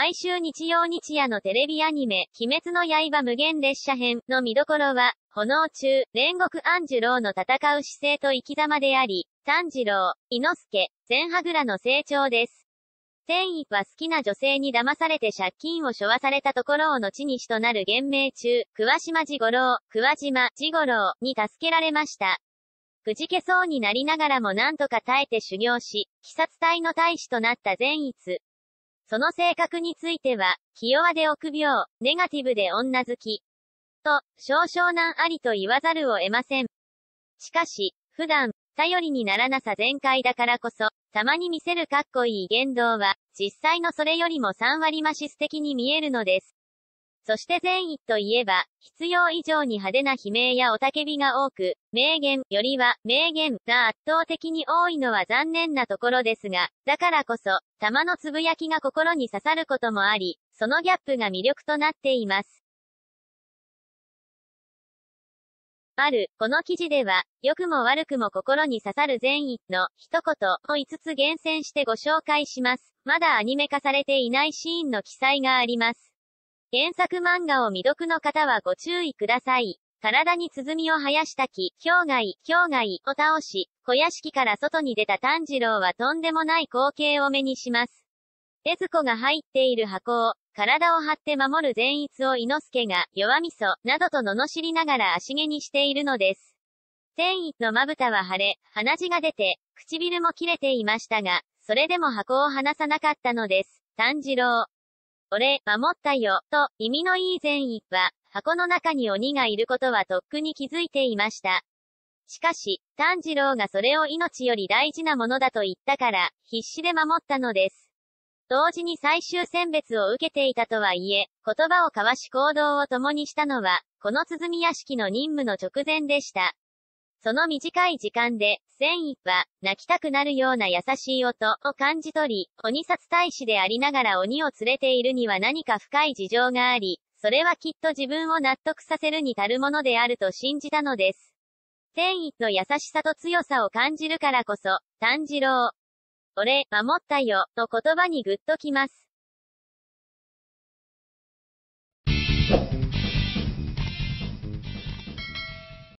毎週日曜日夜のテレビアニメ、鬼滅の刃無限列車編の見どころは、炎中、煉獄安次郎の戦う姿勢と生き様であり、炭治郎、伊之助、千羽倉の成長です。天一は好きな女性に騙されて借金を処和されたところを後に死となる幻命中、桑島治五郎、桑島治五郎に助けられました。くじけそうになりながらも何とか耐えて修行し、鬼殺隊の大使となった善逸、その性格については、気弱で臆病、ネガティブで女好き。と、少々難ありと言わざるを得ません。しかし、普段、頼りにならなさ全開だからこそ、たまに見せるかっこいい言動は、実際のそれよりも3割増し素敵に見えるのです。そして善意といえば、必要以上に派手な悲鳴や雄たけびが多く、名言よりは、名言が圧倒的に多いのは残念なところですが、だからこそ、玉のつぶやきが心に刺さることもあり、そのギャップが魅力となっています。ある、この記事では、良くも悪くも心に刺さる善意の一言を5つ厳選してご紹介します。まだアニメ化されていないシーンの記載があります。原作漫画を未読の方はご注意ください。体に鼓を生やした木、氷井、氷井を倒し、小屋敷から外に出た炭治郎はとんでもない光景を目にします。手塚子が入っている箱を、体を張って守る善逸を伊之助が、弱味噌、などと罵りながら足毛にしているのです。天逸のまぶたは腫れ、鼻血が出て、唇も切れていましたが、それでも箱を離さなかったのです。炭治郎。俺、守ったよ、と、意味のいい善意は、箱の中に鬼がいることはとっくに気づいていました。しかし、炭治郎がそれを命より大事なものだと言ったから、必死で守ったのです。同時に最終選別を受けていたとはいえ、言葉を交わし行動を共にしたのは、この鼓屋敷の任務の直前でした。その短い時間で、繊維は、泣きたくなるような優しい音を感じ取り、鬼殺大使でありながら鬼を連れているには何か深い事情があり、それはきっと自分を納得させるに足るものであると信じたのです。繊維の優しさと強さを感じるからこそ、炭治郎。俺、守ったよ、と言葉にぐっときます。